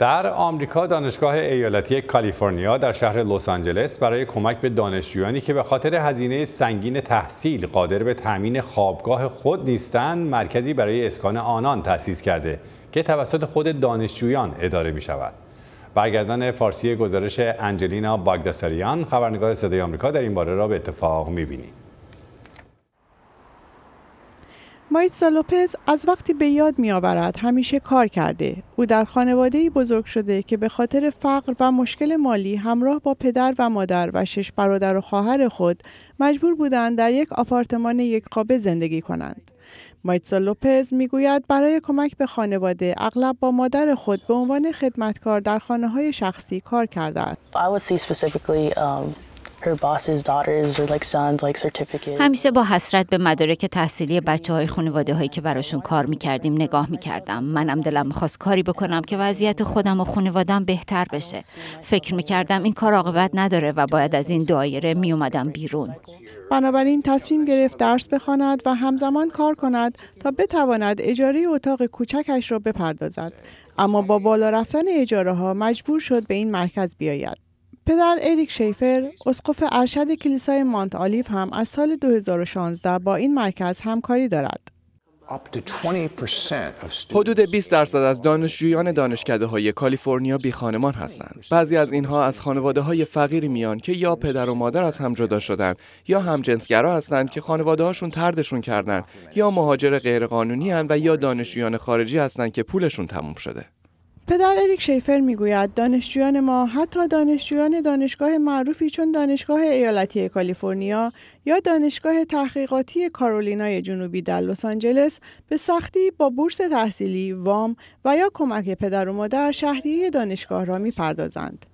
در آمریکا دانشگاه ایالتی کالیفرنیا در شهر لس آنجلس برای کمک به دانشجویانی که به خاطر هزینه سنگین تحصیل قادر به تامین خوابگاه خود نیستند مرکزی برای اسکان آنان تأسیس کرده که توسط خود دانشجویان اداره می شود. برگردان فارسی گزارش انجلینا باگداساریان خبرنگار صدای آمریکا در این باره را به اتفاق می بینید. ماریتسا لوپز از وقتی به یاد می آورد همیشه کار کرده. او در خانواده بزرگ شده که به خاطر فقر و مشکل مالی همراه با پدر و مادر و شش برادر و خواهر خود مجبور بودند در یک آپارتمان یک قابه زندگی کنند. مایتسا لوپز میگوید برای کمک به خانواده اغلب با مادر خود به عنوان خدمتکار در خانه های شخصی کار کرده است. همیشه با حسرت به مدارک تحصیلی بچه های خانواده هایی که براشون کار میکردیم نگاه میکردم منم دلم میخواست کاری بکنم که وضعیت خودم و خانوادم بهتر بشه فکر میکردم این کار عاقبت نداره و باید از این دایره میومدم بیرون بنابراین تصمیم گرفت درس بخواند و همزمان کار کند تا بتواند اجاره اتاق کوچکش را بپردازد اما با بالا رفتن اجاره ها مجبور شد به این مرکز بیاید پدر اریک شیفر، اسقف ارشد کلیسای مانت آلیف هم از سال 2016 با این مرکز همکاری دارد. حدود 20 درصد از دانشجویان دانشکده های کالیفرنیا بی خانمان هستند. بعضی از اینها از خانواده های فقیری میان که یا پدر و مادر از هم جدا شدند یا همجنسگرا هستند که خانواده هاشون تردشون کردند یا مهاجر غیرقانونی هستند و یا دانشجویان خارجی هستند که پولشون تموم شده. پدر اریک شیفر میگوید دانشجویان ما حتی دانشجویان دانشگاه معروفی چون دانشگاه ایالتی کالیفرنیا یا دانشگاه تحقیقاتی کارولینای جنوبی در لس آنجلس به سختی با بورس تحصیلی وام و یا کمک پدر و مادر شهریه دانشگاه را میپردازند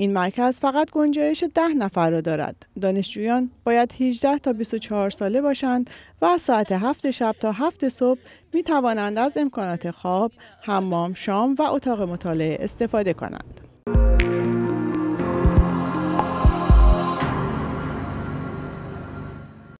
این مرکز فقط گنجایش 10 نفر را دارد. دانشجویان باید 18 تا 24 ساله باشند و از ساعت 7 شب تا 7 صبح می توانند از امکانات خواب، حمام، شام و اتاق مطالعه استفاده کنند.